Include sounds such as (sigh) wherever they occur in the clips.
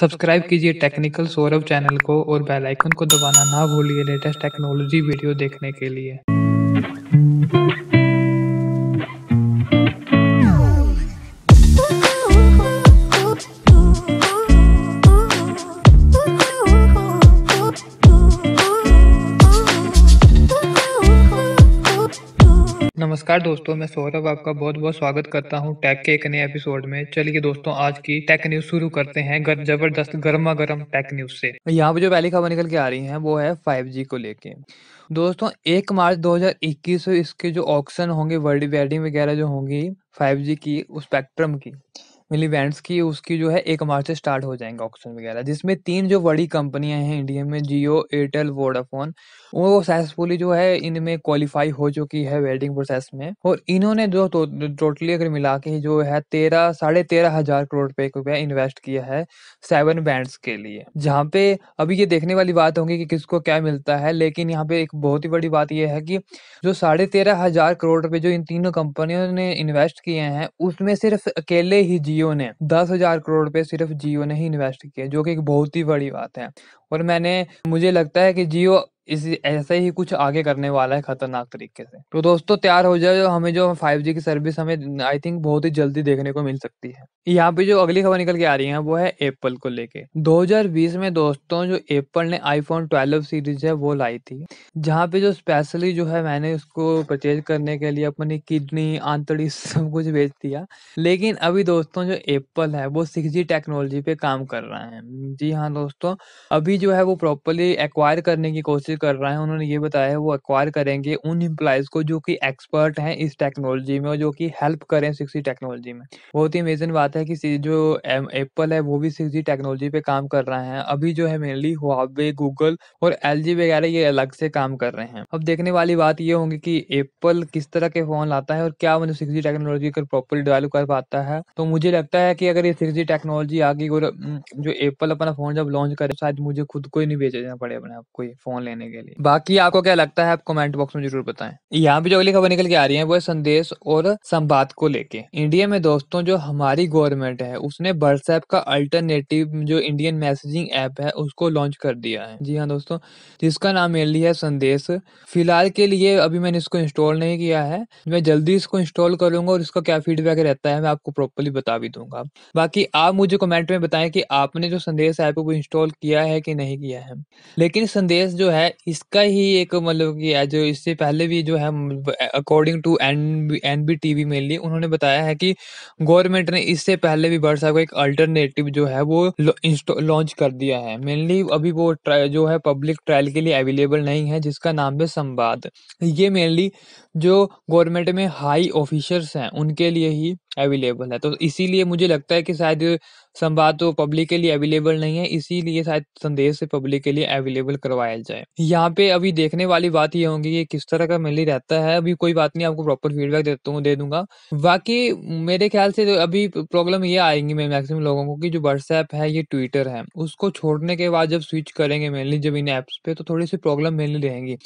Subscribe कीजिए technical Saurabh channel को और बेल आइकन को दबाना ना भूलिए लेटेस्ट टेक्नोलॉजी वीडियो देखने के लिए नमस्कार दोस्तों मैं सौरभ आपका बहुत बहुत स्वागत करता हूँ टैक के एक नए एपिसोड में चलिए दोस्तों आज की टैक न्यूज शुरू करते हैं गर, जबरदस्त गर्मा गर्म टैक न्यूज से यहाँ पे जो पहली खबर निकल के आ रही है वो है जी को लेके दोस्तों एक मार्च 2021 से इसके जो ऑप्शन होंगे वर्ल्ड वेडिंग वगैरह जो होंगी फाइव की स्पेक्ट्रम की मिली बैंड की उसकी जो है एक मार्च से स्टार्ट हो जाएंगे ऑक्शन वग़ैरह जिसमें तीन जो बड़ी कंपनियाँ हैं इंडिया में जियो, एयरटेल, वोडाफ़ोन वो सक्सेसफुली जो है इनमें क्वालिफाई हो चुकी है वेडिंग प्रोसेस में और इन्होंने जो टोटली तो, अगर मिला के जो है तेरह साढ़े तेरह हज़ार करोड़ रुपए रुपया इन्वेस्ट किया है सेवन बैंड्स के लिए। जहाँ पे अभी ये देखने वाली बात होगी कि किसको क्या मिलता है लेकिन यहाँ पे एक बहुत ही बड़ी बात यह है कि जो साढ़े तेरह हज़ार करोड़ रुपए जो इन तीनों कंपनियों ने इन्वेस्ट किए हैं उसमें सिर्फ़ अकेले ही जियो जियो ने दस हजार करोड़ रुपए सिर्फ जियो ने ही इन्वेस्ट किए जो कि एक बहुत ही बड़ी बात है और मैंने मुझे लगता है कि जियो इस ऐसे ही कुछ आगे करने वाला है खतरनाक तरीके से तो दोस्तों तैयार हो जाए हमें जो 5G की सर्विस हमें आई थिंक बहुत ही जल्दी देखने को मिल सकती है यहाँ पे जो अगली खबर निकल के आ रही है वो है एप्पल को लेके 2020 में दोस्तों जो एप्पल ने आईफोन 12 सीरीज है वो लाई थी जहाँ पे जो स्पेशली जो है मैंने उसको परचेज करने के लिए अपनी किडनी आंतड़ी सब कुछ बेच दिया लेकिन अभी दोस्तों जो एप्पल है वो सिक्स टेक्नोलॉजी पे काम कर रहा है जी हाँ दोस्तों अभी जो है वो प्रॉपरली एक्वायर करने की कोशिश बच्चे कर रहा है उन्होंने ये बताया वो एक्वायर करेंगे उन एम्प्लॉयज को जो कि एक्सपर्ट हैं इस टेक्नोलॉजी में और जो कि हेल्प करें सिक्स टेक्नोलॉजी में बहुत ही अमेजिंग बात है कि जो एप्पल है वो भी सिक्स टेक्नोलॉजी पे काम कर रहे हैं अभी जो है मेनली हुआवे गूगल और एल वगैरह ये अलग से काम कर रहे हैं अब देखने वाली बात ये होगी कि एप्पल किस तरह के फोन लाता है और क्या मतलब सिक्स टेक्नोलॉजी अगर प्रॉपरली डेवलप कर पाता है तो मुझे लगता है कि अगर ये सिक्स टेक्नोलॉजी आ गई और जो एप्पल अपना फोन जब लॉन्च करे शायद मुझे खुद को ही नहीं भेजना पड़े अपने आपको ये फोन लेने करने के लिए बाकी आपको क्या लगता है आप कमेंट बॉक्स में जरूर बताएं यहाँ पे जो अगली खबर निकल के आ रही है वो है संदेश और संवाद को लेके इंडिया में दोस्तों जो हमारी गवर्नमेंट है उसने व्हाट्सएप का अल्टरनेटिव जो इंडियन मैसेजिंग ऐप है उसको लॉन्च कर दिया है जी हाँ दोस्तों जिसका नाम मेनली है संदेश फिलहाल के लिए अभी मैंने इसको इंस्टॉल नहीं किया है मैं जल्दी इसको इंस्टॉल करूंगा और इसका क्या फीडबैक रहता है मैं आपको प्रॉपरली बता भी दूंगा बाकी आप मुझे कमेंट में बताएं कि आपने जो संदेश ऐप को इंस्टॉल किया है कि नहीं किया है लेकिन संदेश जो है इसका ही एक मतलब कि जो इससे पहले भी जो है according to N T V mainly उन्होंने बताया है कि गवर्नमेंट ने इससे पहले भी बर्ड साहब एक अल्टरनेटिव जो है वो लॉन्च कर दिया है मेनली अभी वो जो है पब्लिक ट्रायल के लिए अवेलेबल नहीं है जिसका नाम है संवाद ये मेनली जो गवर्नमेंट में हाई ऑफिसर्स हैं उनके लिए ही अवेलेबल है। तो इसीलिए मुझे लगता है कि शायद संवाद तो पब्लिक के लिए अवेलेबल नहीं है, इसीलिए शायद संदेश पब्लिक के लिए अवेलेबल करवाया जाए। यहाँ पे अभी देखने वाली बात ये होगी कि किस तरह का मिली रहता है, अभी कोई बात नहीं आपको प्रॉपर फीडबैक देता हूँ दे दूंगा बाकी मेरे ख्याल से तो अभी प्रॉब्लम ये आएंगी मैं मैक्सिमम लोगों को कि जो व्हाट्सऐप है, ये ट्विटर है, उसको छोड़ने के बाद जब स्विच करेंगे मेनली जब इन ऐप्स पे तो थोड़ी-सी प्रॉब्लम मेनली रहेंगी।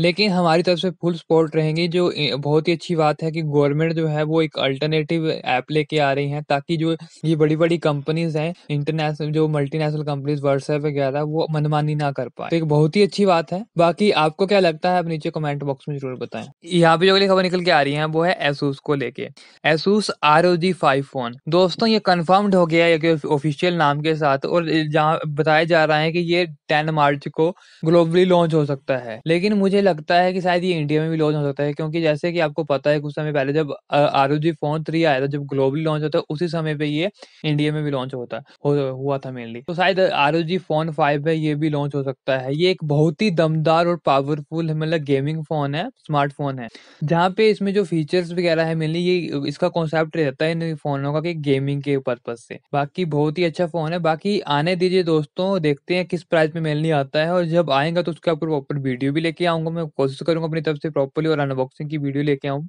लेकिन हमारी तरफ से फुल सपोर्ट रहेगी जो बहुत ही अच्छी बात है कि गवर्नमेंट जो है वो एक अल्टरनेटिव ऐप लेके आ रही हैं ताकि जो ये बड़ी बड़ी कंपनीज हैं इंटरनेशनल जो मल्टीनेशनल कंपनीज व्हाट्सएप वगैरह वो मनमानी ना कर पाए तो एक बहुत ही अच्छी बात है बाकी आपको क्या लगता है आप नीचे कमेंट बॉक्स में जरूर बताएं यहाँ पे जो अगली खबर निकल के आ रही है वो है एसूस को लेके Asus R O G five phone दोस्तों ये कन्फर्म्ड हो गया है ऑफिशियल नाम के साथ और जहाँ बताया जा रहा है कि ये टेन मार्च को ग्लोबली लॉन्च हो सकता है लेकिन मुझे लगता है कि शायद ये इंडिया में भी लॉन्च हो सकता है क्योंकि जैसे कि आपको पता है कुछ समय पहले जब R O G phone three आया था जब ग्लोबली लॉन्च होता है उसी समय पे ये इंडिया में भी लॉन्च होता है हुआ था मेनली तो शायद आर फोन फाइव है ये भी लॉन्च हो सकता है ये एक बहुत ही दमदार और पावरफुल मतलब गेमिंग फोन है स्मार्टफोन है जहाँ पे इसमें जो फीचर्स वगैरह है मेनली ये इसका कॉन्सेप्ट रहता है इन फोनों का कि गेमिंग के पर्पज से बाकी बहुत ही अच्छा फोन है बाकी आने दीजिए दोस्तों देखते हैं किस प्राइस में मेनली आता है और जब आएगा तो उसके ऊपर प्रॉपर वीडियो भी लेके आऊंगा मैं कोशिश करूंगा अपनी तरफ से प्रॉपरली और अनबॉक्सिंग की वीडियो लेके आऊँ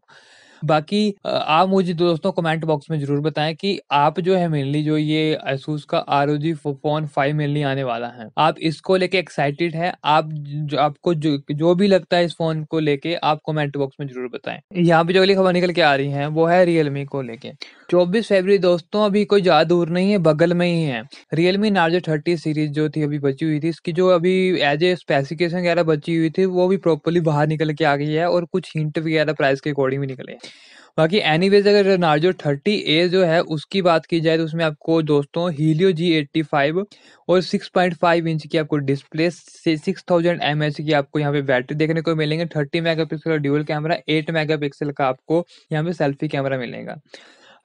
बाकी आप मुझे दोस्तों कमेंट बॉक्स में जरूर बताएं कि आप जो है मेनली जो ये एसूस का R O G phone five mainly आने वाला है आप इसको लेके एक्साइटेड है आप जो आपको जो, जो भी लगता है इस फोन को लेके आप कमेंट बॉक्स में जरूर बताएं यहाँ पे जो अगली खबर निकल के आ रही है वो है रियलमी को लेके चौबीस फरवरी दोस्तों अभी कोई ज़्यादा दूर नहीं है बगल में ही है रियलमी नार्जो थर्टी सीरीज जो थी अभी बची हुई थी इसकी जो अभी एज ए स्पेसिफिकेशन वगैरह बची हुई थी वो भी प्रॉपरली बाहर निकल के आ गई है और कुछ हिंट वगैरह प्राइस के अकॉर्डिंग भी निकले बाकी एनी अगर नार्जो थर्टी ए जो है उसकी बात की जाए तो उसमें आपको दोस्तों हीलियो जी एट्टी फाइव और सिक्स पॉइंट फाइव इंच की आपको डिस्प्ले से सिक्स थाउजेंड एम एच की आपको यहाँ पे बैटरी देखने को मिलेंगे थर्टी मेगा पिक्सल का dual camera eight megapixel का आपको यहाँ पे सेल्फी कैमरा मिलेगा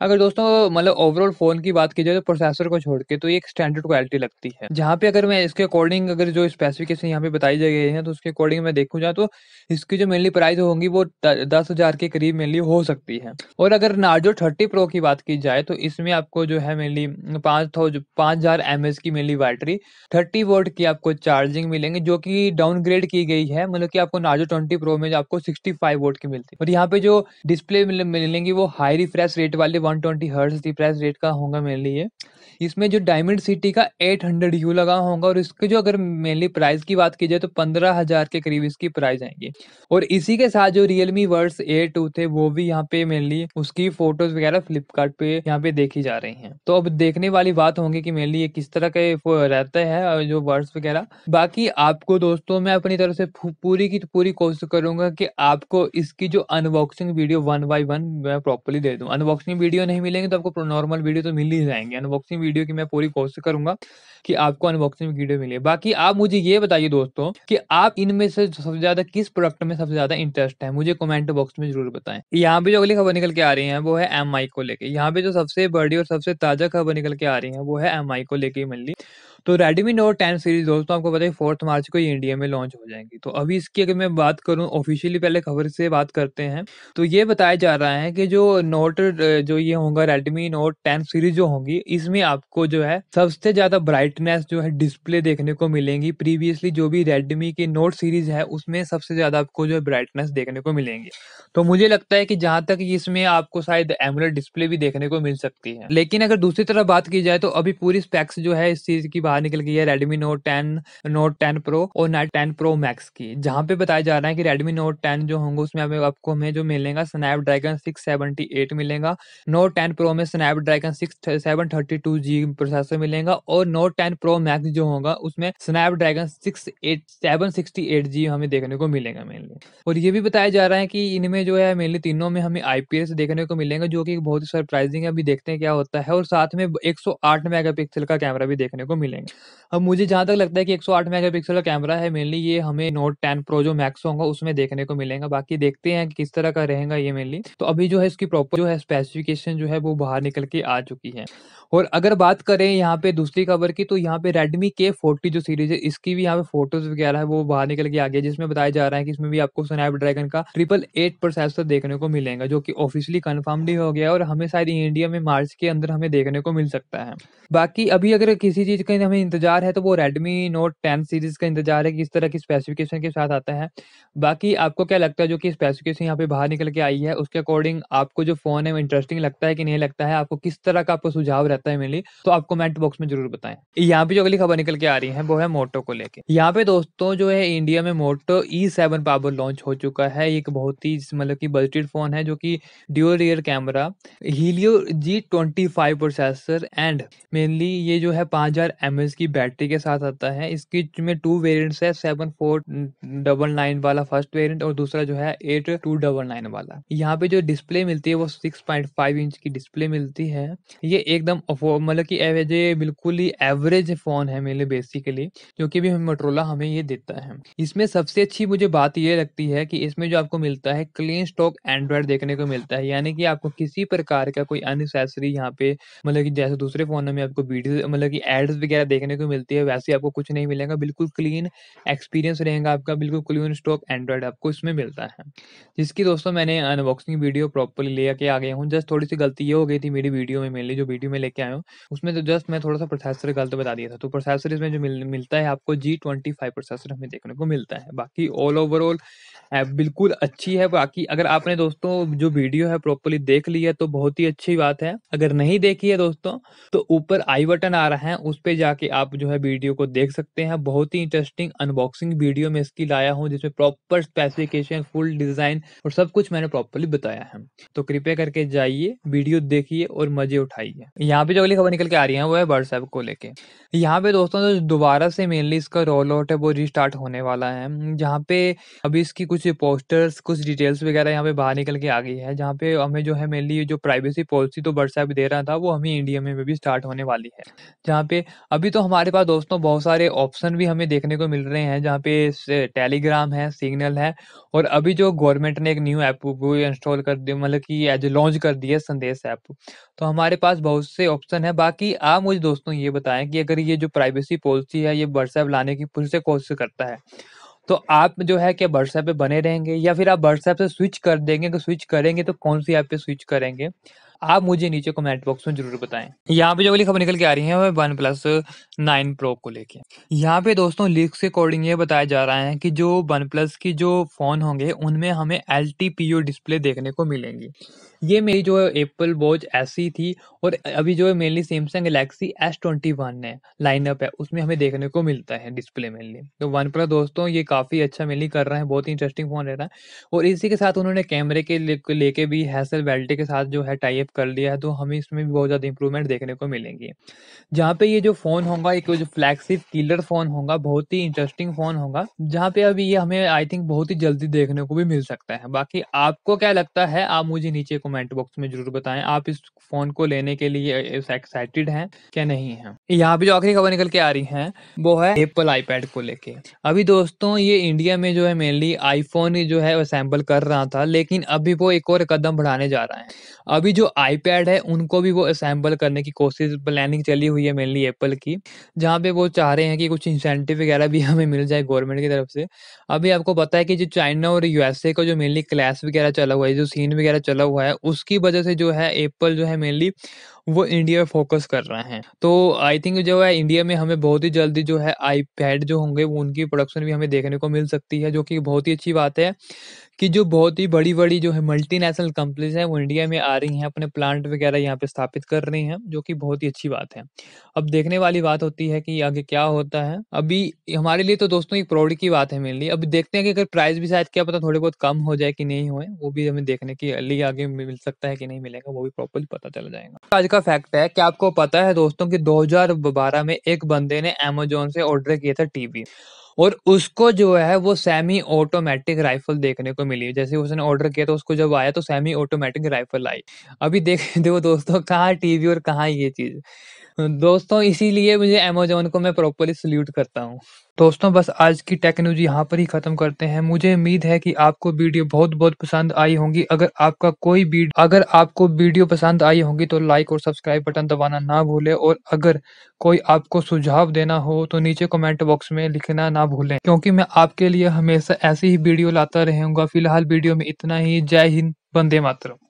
अगर दोस्तों मतलब ओवरऑल फ़ोन की बात की जाए तो प्रोसेसर को छोड़ के तो एक स्टैंडर्ड क्वालिटी लगती है जहाँ पे अगर मैं इसके अकॉर्डिंग अगर जो स्पेसिफिकेशन यहाँ पे बताई गई है तो उसके अकॉर्डिंग मैं देखूँ जाए तो इसकी जो मेनली प्राइस होंगी वो दस हज़ार के करीब मेनली हो सकती है और अगर नार्जो थर्टी प्रो की बात की जाए तो इसमें आपको जो है मेनली पाँच पाँच हज़ार एम एच की मेनली बैटरी थर्टी वोल्ट की आपको चार्जिंग मिलेंगे जो कि डाउनग्रेड की गई है मतलब कि आपको नार्जो ट्वेंटी प्रो में आपको सिक्सटी फाइव वोल्ट की मिलती है और यहाँ पे जो डिस्प्ले मिलेंगी वो हाई रिफ्रेश रेट वाले one twenty hertz refresh rate का होगा मेनली ये इसमें जो डायमंड सिटी का एट हंड्रेड यू लगा होगा और इसके जो अगर मेनली प्राइस की बात की जाए तो पंद्रह हजार के करीब इसकी प्राइस आएंगी और इसी के साथ जो रियलमी वर्ड्स ए टू थे वो भी यहाँ पे मेनली उसकी फोटोज वगैरह फ्लिपकार्ट यहाँ पे देखी जा रही है तो अब देखने वाली बात होंगी की मेनली ये किस तरह के रहते हैं जो वर्ड्स वगैरह बाकी आपको दोस्तों मैं अपनी तरफ से पूरी की पूरी कोशिश करूंगा की आपको इसकी जो unboxing video one by one मैं प्रॉपरली दे दूँ अनबॉक्सिंग वीडियो वीडियो नहीं मिलेंगे तो आपको नॉर्मल वीडियो तो मिल ही जाएंगे अनबॉक्सिंग वीडियो की मैं पूरी कोशिश करूंगा कि आपको अनबॉक्सिंग वीडियो मिले बाकी आप मुझे ये बताइए दोस्तों कि आप इनमें से सबसे ज्यादा किस प्रोडक्ट में सबसे ज्यादा इंटरेस्ट है मुझे कमेंट बॉक्स में जरूर बताएं यहाँ पे जो अगली खबर निकल के आ रही है वो है एम को लेके यहाँ पे जो सबसे बड़ी और सबसे ताजा खबर निकल के आ रही है वो है एम को लेके मिली तो रेडमी नोट टेन सीरीज दोस्तों आपको पता है फोर्थ मार्च को ये इंडिया में लॉन्च हो जाएंगी तो अभी इसकी अगर मैं बात करूँ ऑफिशियली पहले खबर से बात करते हैं तो ये बताया जा रहा है कि जो नोट जो ये होगा रेडमी नोट टेन सीरीज जो होंगी इसमें आपको जो है सबसे ज्यादा ब्राइटनेस जो है डिस्प्ले देखने को मिलेंगी प्रीवियसली जो भी रेडमी की नोट सीरीज है उसमें सबसे ज्यादा आपको जो है ब्राइटनेस देखने को मिलेंगी तो मुझे लगता है कि जहां तक इसमें आपको शायद एमुलर डिस्प्ले भी देखने को मिल सकती है लेकिन अगर दूसरी तरफ बात की जाए तो अभी पूरी स्पेक्स जो है इस चीज की बाहर निकल गई है Redmi Note ten Note ten Pro और नाइट टेन प्रो मैक्स की जहाँ पे बताया जा रहा है कि रेडमी नोट टेन जो होंगे उसमें आपको हमें जो मिलेगा Snapdragon सिक्स एट मिलेगा नोट टेन प्रो में Snapdragon six seven thirty two G processor मिलेगा और नोट टेन प्रो मैक्स जो होगा उसमें Snapdragon six eight seven sixty eight G हमें देखने को मिलेगा मेनली और ये भी बताया जा रहा है कि इनमें जो है मेनली तीनों में हमें आईपीएस देखने को मिलेगा जो कि बहुत ही सरप्राइजिंग है अभी देखते हैं क्या होता है और साथ में मेगा पिक्सल का कैमरा भी देखने को मिलेगा जाएंगे अब मुझे जहाँ तक लगता है कि 108 मेगापिक्सल का कैमरा है मेनली ये हमें नोट 10 प्रो जो मैक्स होगा उसमें देखने को मिलेगा बाकी देखते हैं कि किस तरह का रहेगा ये मेनली तो अभी जो है इसकी प्रॉपर जो है स्पेसिफिकेशन जो है वो बाहर निकल के आ चुकी है और अगर बात करें यहाँ पे दूसरी खबर की तो यहाँ पे Redmi K40 जो सीरीज है इसकी भी यहाँ पे फोटोज वगैरह है वो बाहर निकल के आ गया जिसमें बताया जा रहा है कि इसमें भी आपको स्नैपड्रैगन का ट्रिपल एट प्रोसेसर देखने को मिलेगा जो कि ऑफिशियली कन्फर्म कन्फर्मली हो गया और हमें शायद इंडिया में मार्च के अंदर हमें देखने को मिल सकता है बाकी अभी अगर किसी चीज का हमें इंतजार है तो वो रेडमी नोट टेन सीरीज का इंतजार है किस तरह की स्पेसिफिकेशन के साथ आता है बाकी आपको क्या लगता है जो कि स्पेसिफिकेशन यहाँ पे बाहर निकल के आई है उसके अकॉर्डिंग आपको जो फोन है वो इंटरेस्टिंग लगता है कि नहीं लगता है आपको किस तरह का आपको सुझाव रहता है मेरी तो आप कमेंट बॉक्स में जरूर बताएं यहाँ पे जो अगली खबर निकल के आ रही है वो है मोटो को लेकर यहाँ पे दोस्तों जो है इंडिया में Moto E seven power launch हो चुका है एक बहुत ही मतलब की बजटेड फोन है जो की dual rear camera Helio G twenty five processor and mainly ये जो है पांच हजार एम एमएस की बैटरी के साथ आता है इसकी में टू वेरिएंट्स है सेवन फोर डबल नाइन वाला फर्स्ट वेरिएंट और दूसरा जो है एट टू डबल नाइन वाला यहाँ पे जो डिस्प्ले मिलती है वो सिक्स पॉइंट फाइव इंच की डिस्प्ले मिलती है ये एकदम मतलब की ये बिल्कुल ही एवरेज फोन है मेरे बेसिकली क्योंकि भी मोटरोला हमें ये देता है इसमें सबसे अच्छी मुझे बात ये लगती है कि इसमें जो आपको मिलता है क्लीन स्टॉक एंड्रॉयड देखने को मिलता है यानी कि आपको किसी प्रकार का कोई अनसेसरी यहाँ पे मतलब कि जैसे दूसरे फोन में आपको वीडियो मतलब कि एड्स वगैरह देखने को मिलती है वैसे आपको कुछ नहीं मिलेगा बिल्कुल क्लीन एक्सपीरियंस रहेगा आपका बिल्कुल क्लीन स्टॉक एंड्रॉयड आपको इसमें मिलता है जिसकी दोस्तों मैंने अनबॉक्सिंग वीडियो प्रॉपरली लेके आ गया हूँ जस्ट थोड़ी सी गलती ये हो गई थी मेरी वीडियो में मेनली जो वीडियो में लेके आया हूँ उसमें तो जस्ट मैं थोड़ा सा प्रोसेसर गलत बता दिया था तो प्रोसेसर इसमें जो मिल, मिलता है आपको जी प्रोसेसर हमें देखने को मिलता है बाकी ऑल ओवरऑल ऐप बिल्कुल अच्छी है बाकी अगर आपने दोस्तों जो वीडियो है प्रॉपरली देख ली है तो बहुत ही अच्छी बात है अगर नहीं देखी है दोस्तों तो ऊपर आई बटन आ रहा है उस पर जाके जाके आप जो है वीडियो को देख सकते हैं बहुत ही इंटरेस्टिंग अनबॉक्सिंग वीडियो में इसकी लाया हूँ जिसमें प्रॉपर स्पेसिफिकेशन फुल डिजाइन और सब कुछ मैंने प्रॉपरली बताया है तो कृपया करके जाइए वीडियो देखिए और मजे उठाइए यहाँ पे जो अगली खबर निकल के आ रही है वो है व्हाट्सएप को लेके यहाँ पे दोस्तों जो दोबारा से मेनली इसका रोल आउट है वो रिस्टार्ट होने वाला है जहाँ पे अभी इसकी कुछ पोस्टर्स कुछ डिटेल्स वगैरह यहाँ पे बाहर निकल के आ गई है जहाँ पे हमें जो है मेनली जो प्राइवेसी पॉलिसी तो व्हाट्सएप दे रहा था वो हमें इंडिया में भी स्टार्ट होने वाली है जहाँ पे अभी अभी तो हमारे पास दोस्तों बहुत सारे ऑप्शन भी हमें देखने को मिल रहे हैं जहाँ पे टेलीग्राम है, सिग्नल है और अभी जो गवर्नमेंट ने एक न्यू ऐप वो इंस्टॉल कर दिया मतलब कि एज लॉन्च कर दिया संदेश ऐप। तो हमारे पास बहुत से ऑप्शन है बाकी आप मुझे दोस्तों ये बताएं कि अगर ये जो प्राइवेसी पॉलिसी है, ये व्हाट्सएप लाने की फिर से कोशिश करता है, तो आप जो है क्या व्हाट्सऐप पे बने रहेंगे या फिर आप व्हाट्सएप से स्विच कर देंगे? तो स्विच करेंगे तो कौन-सी ऐप पे स्विच करेंगे? आप मुझे नीचे कमेंट बॉक्स में जरूर बताएं यहाँ पे जो अगली खबर निकल के आ रही है वह वन प्लस नाइन प्रो को लेके यहाँ पे दोस्तों लीक के अकॉर्डिंग ये बताया जा रहा है कि जो वन प्लस की जो फोन होंगे उनमें हमें एल डिस्प्ले देखने को मिलेंगी ये मेरी जो एप्पल वॉच एस थी और अभी जो mainly Samsung Galaxy S twenty one है लाइनअप है उसमें हमें देखने को मिलता है डिस्प्ले मेनली तो वन प्लस दोस्तों ये काफ़ी अच्छा मेनली कर रहे हैं बहुत ही इंटरेस्टिंग फ़ोन रह रहा है और इसी के साथ उन्होंने कैमरे के लेके भी हैसल बेल्टे के साथ जो है टाइप डेवलप कर लिया है तो हमें इसमें भी बहुत ज़्यादा इंप्रूवमेंट देखने को मिलेंगी जहाँ पे ये जो फ़ोन होगा एक जो फ्लैगशिप किलर फ़ोन होगा बहुत ही इंटरेस्टिंग फ़ोन होगा जहाँ पे अभी ये हमें आई थिंक बहुत ही जल्दी देखने को भी मिल सकता है बाकी आपको क्या लगता है आप मुझे नीचे कमेंट बॉक्स में जरूर बताएं आप इस फ़ोन को लेने के लिए एक्साइटेड हैं क्या नहीं है यहाँ पे जो आखिरी खबर निकल के आ रही है वो है एप्पल आईपैड को लेके अभी दोस्तों ये इंडिया में जो है मेनली आईफोन जो है असेंबल कर रहा था लेकिन अभी वो एक और कदम बढ़ाने जा रहा है अभी जो आईपैड है उनको भी वो असेंबल करने की कोशिश प्लानिंग चली हुई है मेनली एप्पल की जहाँ पे वो चाह रहे हैं कि कुछ इंसेंटिव वगैरह भी (laughs) हमें मिल जाए गवर्नमेंट की तरफ से अभी आपको पता है कि जो चाइना और यूएसए का जो मेनली क्लैश वगैरह चला हुआ है जो सीन वगैरह चला हुआ है उसकी वजह से जो है एप्पल जो है मेनली वो इंडिया फोकस कर रहे हैं तो आई थिंक जो है इंडिया में हमें बहुत ही जल्दी जो है आईपैड जो होंगे वो उनकी प्रोडक्शन भी हमें देखने को मिल सकती है जो कि बहुत ही अच्छी बात है कि जो बहुत ही बड़ी बड़ी जो है मल्टीनेशनल कंपनीज हैं वो इंडिया में आ रही हैं अपने प्लांट वगैरह यहाँ पे स्थापित कर रही हैं जो कि बहुत ही अच्छी बात है अब देखने वाली बात होती है कि आगे क्या होता है अभी हमारे लिए तो दोस्तों एक प्रोड की बात है मेनली अब देखते हैं कि अगर प्राइस भी शायद क्या पता थोड़े बहुत कम हो जाए कि नहीं हो वो भी हमें देखने की अली आगे मिल सकता है कि नहीं मिलेगा वो भी प्रॉपरली पता चला जाएगा आज का का फैक्ट है कि आपको पता है दोस्तों कि 2012 में एक बंदे ने अमेजोन से ऑर्डर किया था टीवी और उसको जो है वो सेमी ऑटोमेटिक राइफल देखने को मिली जैसे उसने ऑर्डर किया तो उसको जब आया तो सेमी ऑटोमेटिक राइफल आई अभी देख वो (laughs) दोस्तों कहाँ टीवी और कहाँ ये चीज़ दोस्तों इसीलिए मुझे अमेजोन को मैं प्रॉपरली सल्यूट करता हूँ दोस्तों बस आज की टेक्नोलॉजी यहाँ पर ही ख़त्म करते हैं मुझे उम्मीद है कि आपको वीडियो बहुत बहुत पसंद आई होंगी अगर आपका कोई भी अगर आपको वीडियो पसंद आई होगी तो लाइक और सब्सक्राइब बटन दबाना ना भूलें और अगर कोई आपको सुझाव देना हो तो नीचे कमेंट बॉक्स में लिखना ना भूलें क्योंकि मैं आपके लिए हमेशा ऐसी ही वीडियो लाता रहूँगा फिलहाल वीडियो में इतना ही जय हिंद बंदे मातरम